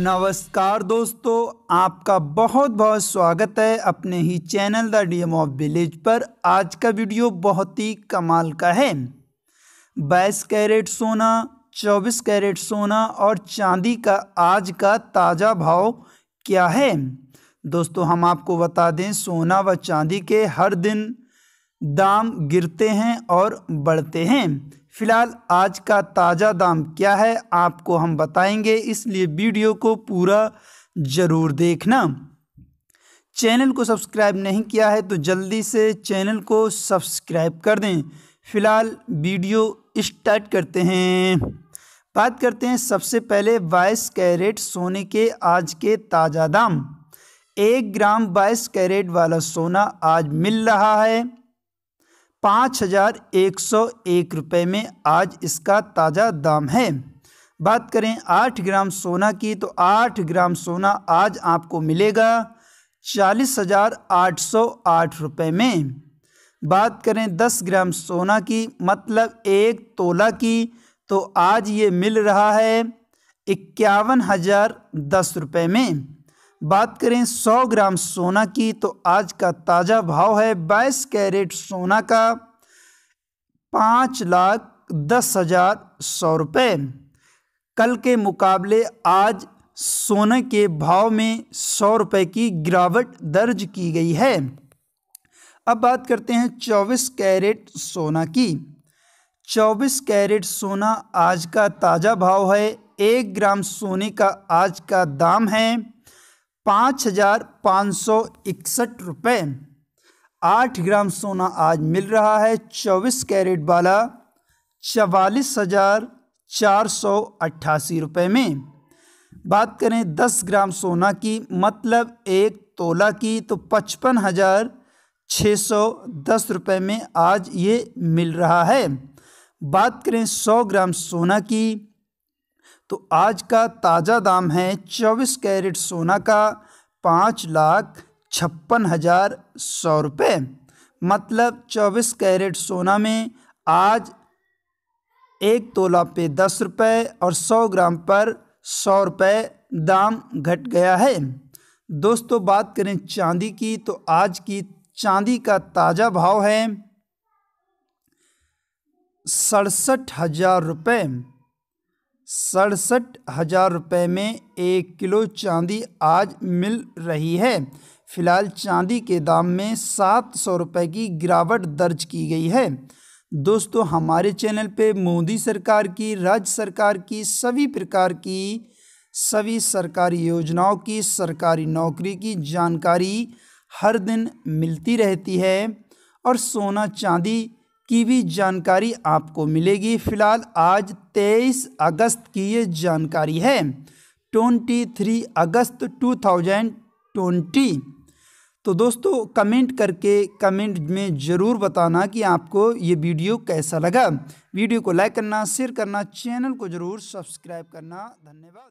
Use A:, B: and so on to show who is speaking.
A: नमस्कार दोस्तों आपका बहुत बहुत स्वागत है अपने ही channel the DM of village पर आज का वीडियो बहुत ही कमाल का है बाईस कैरेट सोना चौबीस कैरेट सोना और चांदी का आज का ताज़ा भाव क्या है दोस्तों हम आपको बता दें सोना व चांदी के हर दिन दाम गिरते हैं और बढ़ते हैं फ़िलहाल आज का ताज़ा दाम क्या है आपको हम बताएंगे इसलिए वीडियो को पूरा ज़रूर देखना चैनल को सब्सक्राइब नहीं किया है तो जल्दी से चैनल को सब्सक्राइब कर दें फ़िलहाल वीडियो स्टार्ट करते हैं बात करते हैं सबसे पहले बाईस कैरेट सोने के आज के ताज़ा दाम एक ग्राम बाईस कैरेट वाला सोना आज मिल रहा है पाँच हजार एक सौ एक रुपये में आज इसका ताज़ा दाम है बात करें आठ ग्राम सोना की तो आठ ग्राम सोना आज आपको मिलेगा चालीस हजार आठ सौ आठ रुपये में बात करें दस ग्राम सोना की मतलब एक तोला की तो आज ये मिल रहा है इक्यावन हज़ार दस रुपये में बात करें 100 ग्राम सोना की तो आज का ताज़ा भाव है 22 कैरेट सोना का पाँच लाख दस हज़ार सौ रुपये कल के मुकाबले आज सोने के भाव में सौ रुपये की गिरावट दर्ज की गई है अब बात करते हैं चौबीस कैरेट सोना की चौबीस कैरेट सोना आज का ताज़ा भाव है एक ग्राम सोने का आज का दाम है पाँच हजार पाँच सौ इकसठ रुपये आठ ग्राम सोना आज मिल रहा है चौबीस कैरेट वाला चवालीस हजार चार सौ अट्ठासी रुपये में बात करें दस ग्राम सोना की मतलब एक तोला की तो पचपन हज़ार छः सौ दस रुपये में आज ये मिल रहा है बात करें सौ ग्राम सोना की तो आज का ताज़ा दाम है चौबीस कैरेट सोना का पाँच लाख छप्पन हज़ार सौ रुपये मतलब चौबीस कैरेट सोना में आज एक तोला पे दस रुपये और सौ ग्राम पर सौ रुपये दाम घट गया है दोस्तों बात करें चांदी की तो आज की चांदी का ताज़ा भाव है सड़सठ हज़ार रुपये सड़सठ हज़ार रुपये में एक किलो चांदी आज मिल रही है फिलहाल चांदी के दाम में सात सौ रुपये की गिरावट दर्ज की गई है दोस्तों हमारे चैनल पे मोदी सरकार की राज्य सरकार की सभी प्रकार की सभी सरकारी योजनाओं की सरकारी नौकरी की जानकारी हर दिन मिलती रहती है और सोना चांदी की भी जानकारी आपको मिलेगी फिलहाल आज 23 अगस्त की ये जानकारी है 23 अगस्त 2020 तो दोस्तों कमेंट करके कमेंट में ज़रूर बताना कि आपको ये वीडियो कैसा लगा वीडियो को लाइक करना शेयर करना चैनल को ज़रूर सब्सक्राइब करना धन्यवाद